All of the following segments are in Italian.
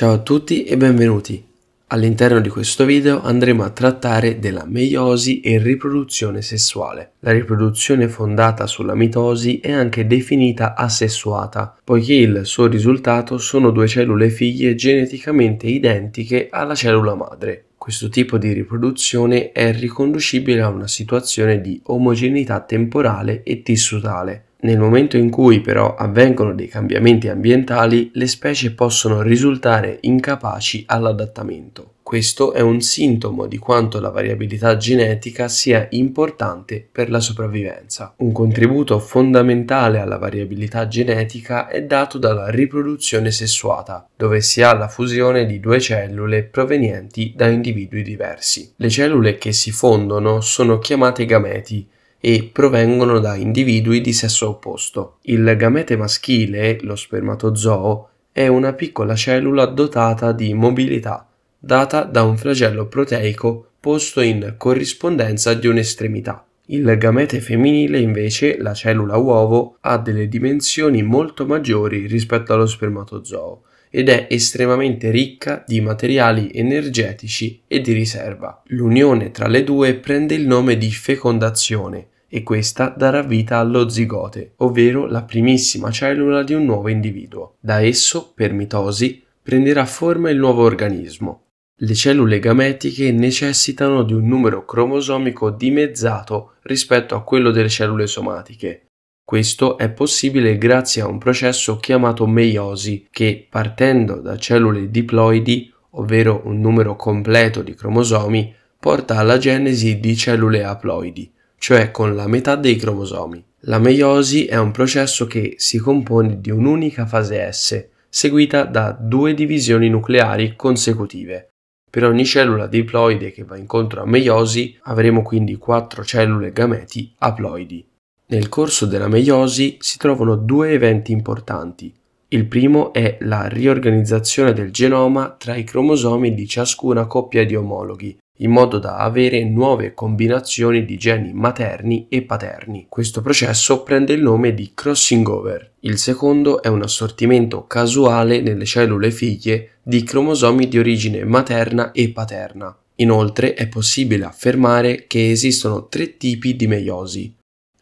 Ciao a tutti e benvenuti. All'interno di questo video andremo a trattare della meiosi e riproduzione sessuale. La riproduzione fondata sulla mitosi è anche definita asessuata, poiché il suo risultato sono due cellule figlie geneticamente identiche alla cellula madre. Questo tipo di riproduzione è riconducibile a una situazione di omogeneità temporale e tissutale, nel momento in cui però avvengono dei cambiamenti ambientali, le specie possono risultare incapaci all'adattamento. Questo è un sintomo di quanto la variabilità genetica sia importante per la sopravvivenza. Un contributo fondamentale alla variabilità genetica è dato dalla riproduzione sessuata, dove si ha la fusione di due cellule provenienti da individui diversi. Le cellule che si fondono sono chiamate gameti e provengono da individui di sesso opposto. Il gamete maschile, lo spermatozoo, è una piccola cellula dotata di mobilità, data da un flagello proteico posto in corrispondenza di un'estremità. Il gamete femminile, invece, la cellula uovo, ha delle dimensioni molto maggiori rispetto allo spermatozoo ed è estremamente ricca di materiali energetici e di riserva. L'unione tra le due prende il nome di fecondazione e questa darà vita allo zigote, ovvero la primissima cellula di un nuovo individuo. Da esso, per mitosi, prenderà forma il nuovo organismo. Le cellule gametiche necessitano di un numero cromosomico dimezzato rispetto a quello delle cellule somatiche, questo è possibile grazie a un processo chiamato meiosi che, partendo da cellule diploidi, ovvero un numero completo di cromosomi, porta alla genesi di cellule aploidi, cioè con la metà dei cromosomi. La meiosi è un processo che si compone di un'unica fase S, seguita da due divisioni nucleari consecutive. Per ogni cellula diploide che va incontro a meiosi avremo quindi quattro cellule gameti aploidi. Nel corso della meiosi si trovano due eventi importanti. Il primo è la riorganizzazione del genoma tra i cromosomi di ciascuna coppia di omologhi, in modo da avere nuove combinazioni di geni materni e paterni. Questo processo prende il nome di crossing over. Il secondo è un assortimento casuale nelle cellule figlie di cromosomi di origine materna e paterna. Inoltre è possibile affermare che esistono tre tipi di meiosi,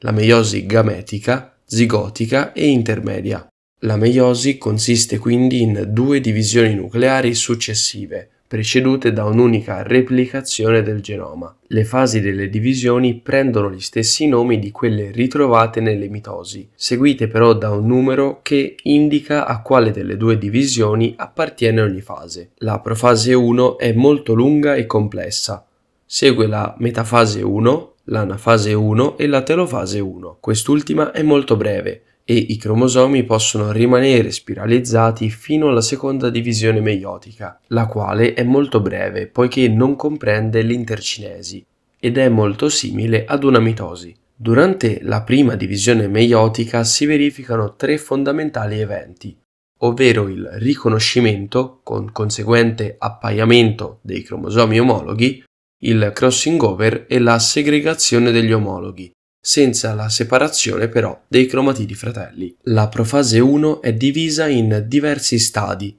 la meiosi gametica, zigotica e intermedia. La meiosi consiste quindi in due divisioni nucleari successive, precedute da un'unica replicazione del genoma. Le fasi delle divisioni prendono gli stessi nomi di quelle ritrovate nelle mitosi, seguite però da un numero che indica a quale delle due divisioni appartiene ogni fase. La profase 1 è molto lunga e complessa. Segue la metafase 1, l'anafase 1 e la telofase 1. Quest'ultima è molto breve, e i cromosomi possono rimanere spiralizzati fino alla seconda divisione meiotica, la quale è molto breve poiché non comprende l'intercinesi ed è molto simile ad una mitosi. Durante la prima divisione meiotica si verificano tre fondamentali eventi, ovvero il riconoscimento con conseguente appaiamento dei cromosomi omologhi, il crossing over e la segregazione degli omologhi, senza la separazione però dei cromatidi fratelli. La profase 1 è divisa in diversi stadi,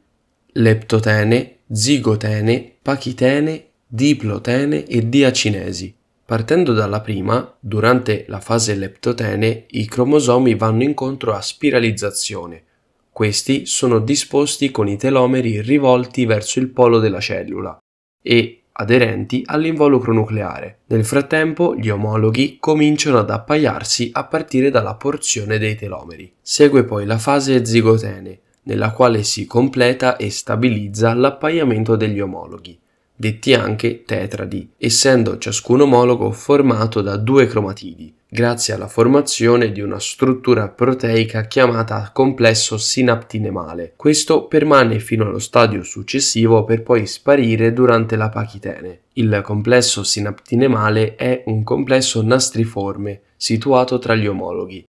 leptotene, zigotene, pachitene, diplotene e diacinesi. Partendo dalla prima, durante la fase leptotene i cromosomi vanno incontro a spiralizzazione. Questi sono disposti con i telomeri rivolti verso il polo della cellula e aderenti all'involucro nucleare. Nel frattempo gli omologhi cominciano ad appaiarsi a partire dalla porzione dei telomeri. Segue poi la fase zigotene, nella quale si completa e stabilizza l'appaiamento degli omologhi, detti anche tetradi, essendo ciascun omologo formato da due cromatidi, grazie alla formazione di una struttura proteica chiamata complesso sinaptinemale. Questo permane fino allo stadio successivo per poi sparire durante la pachitene. Il complesso sinaptinemale è un complesso nastriforme situato tra gli omologhi.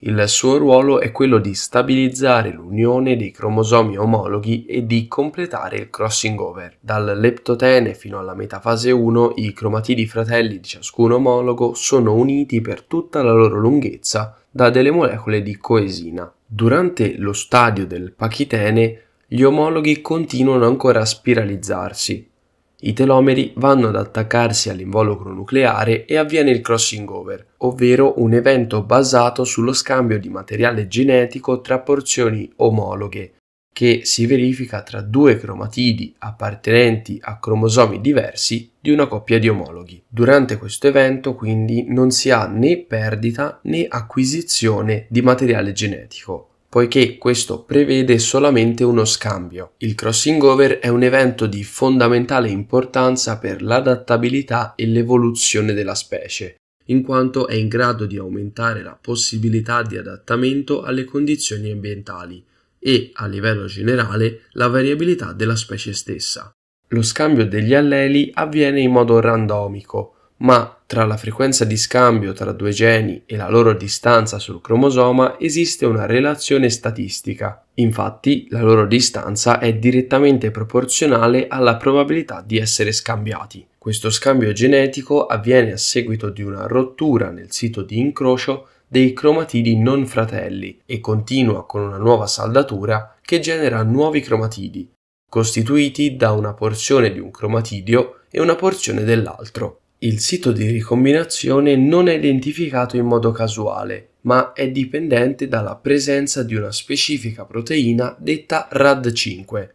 Il suo ruolo è quello di stabilizzare l'unione dei cromosomi omologhi e di completare il crossing over. Dal leptotene fino alla metafase 1 i cromatidi fratelli di ciascun omologo sono uniti per tutta la loro lunghezza da delle molecole di coesina. Durante lo stadio del pachitene gli omologhi continuano ancora a spiralizzarsi, i telomeri vanno ad attaccarsi all'involucro nucleare e avviene il crossing over, ovvero un evento basato sullo scambio di materiale genetico tra porzioni omologhe, che si verifica tra due cromatidi appartenenti a cromosomi diversi di una coppia di omologhi. Durante questo evento quindi non si ha né perdita né acquisizione di materiale genetico poiché questo prevede solamente uno scambio. Il crossing over è un evento di fondamentale importanza per l'adattabilità e l'evoluzione della specie, in quanto è in grado di aumentare la possibilità di adattamento alle condizioni ambientali e, a livello generale, la variabilità della specie stessa. Lo scambio degli alleli avviene in modo randomico, ma tra la frequenza di scambio tra due geni e la loro distanza sul cromosoma esiste una relazione statistica. Infatti, la loro distanza è direttamente proporzionale alla probabilità di essere scambiati. Questo scambio genetico avviene a seguito di una rottura nel sito di incrocio dei cromatidi non fratelli e continua con una nuova saldatura che genera nuovi cromatidi, costituiti da una porzione di un cromatidio e una porzione dell'altro il sito di ricombinazione non è identificato in modo casuale, ma è dipendente dalla presenza di una specifica proteina detta RAD5.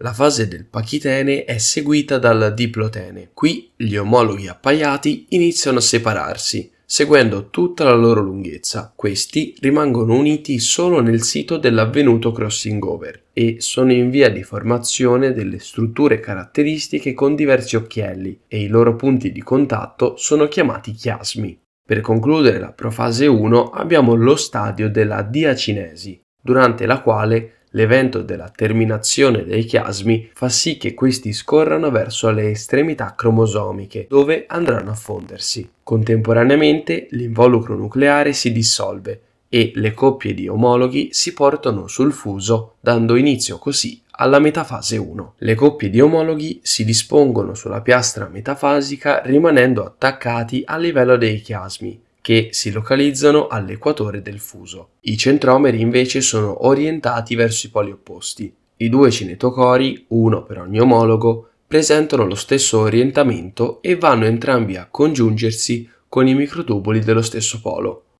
La fase del pachitene è seguita dal diplotene. Qui gli omologhi appaiati iniziano a separarsi, Seguendo tutta la loro lunghezza, questi rimangono uniti solo nel sito dell'avvenuto crossing over e sono in via di formazione delle strutture caratteristiche con diversi occhielli e i loro punti di contatto sono chiamati chiasmi. Per concludere la profase 1 abbiamo lo stadio della diacinesi, durante la quale L'evento della terminazione dei chiasmi fa sì che questi scorrano verso le estremità cromosomiche, dove andranno a fondersi. Contemporaneamente l'involucro nucleare si dissolve e le coppie di omologhi si portano sul fuso, dando inizio così alla metafase 1. Le coppie di omologhi si dispongono sulla piastra metafasica rimanendo attaccati a livello dei chiasmi, che si localizzano all'equatore del fuso. I centromeri invece sono orientati verso i poli opposti. I due cinetocori, uno per ogni omologo, presentano lo stesso orientamento e vanno entrambi a congiungersi con i microtubuli dello stesso polo.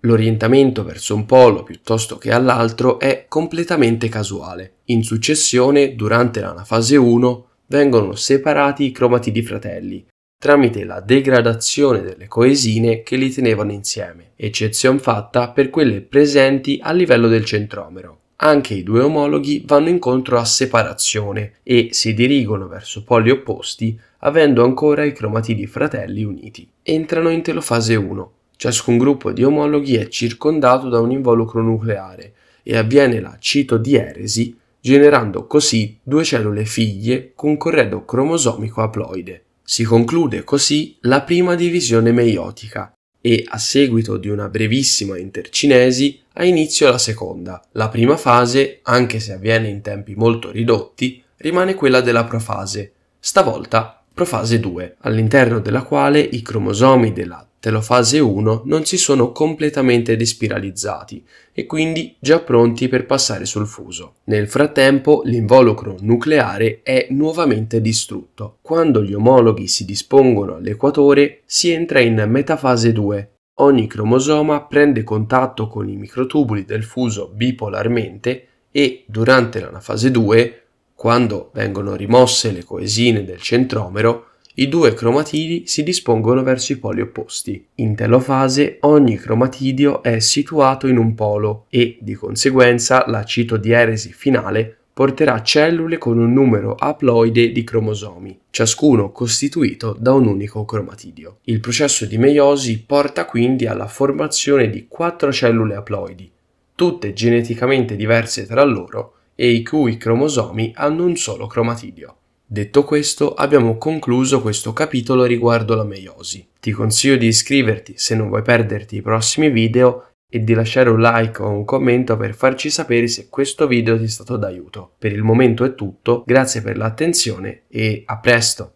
L'orientamento verso un polo piuttosto che all'altro è completamente casuale. In successione, durante l'anafase 1, vengono separati i cromatidi fratelli, tramite la degradazione delle coesine che li tenevano insieme, eccezion fatta per quelle presenti a livello del centromero. Anche i due omologhi vanno incontro a separazione e si dirigono verso poli opposti avendo ancora i cromatidi fratelli uniti. Entrano in telofase 1. Ciascun gruppo di omologhi è circondato da un involucro nucleare e avviene la citodieresi generando così due cellule figlie con corredo cromosomico aploide. Si conclude così la prima divisione meiotica e, a seguito di una brevissima intercinesi, ha inizio la seconda. La prima fase, anche se avviene in tempi molto ridotti, rimane quella della profase, stavolta profase 2, all'interno della quale i cromosomi della la fase 1 non si sono completamente despiralizzati e quindi già pronti per passare sul fuso. Nel frattempo l'involucro nucleare è nuovamente distrutto. Quando gli omologhi si dispongono all'equatore si entra in metafase 2. Ogni cromosoma prende contatto con i microtubuli del fuso bipolarmente e durante la fase 2, quando vengono rimosse le coesine del centromero, i due cromatidi si dispongono verso i poli opposti. In telofase ogni cromatidio è situato in un polo e, di conseguenza, la citodieresi finale porterà cellule con un numero aploide di cromosomi, ciascuno costituito da un unico cromatidio. Il processo di meiosi porta quindi alla formazione di quattro cellule aploidi, tutte geneticamente diverse tra loro e i cui cromosomi hanno un solo cromatidio. Detto questo, abbiamo concluso questo capitolo riguardo la meiosi. Ti consiglio di iscriverti se non vuoi perderti i prossimi video e di lasciare un like o un commento per farci sapere se questo video ti è stato d'aiuto. Per il momento è tutto, grazie per l'attenzione e a presto!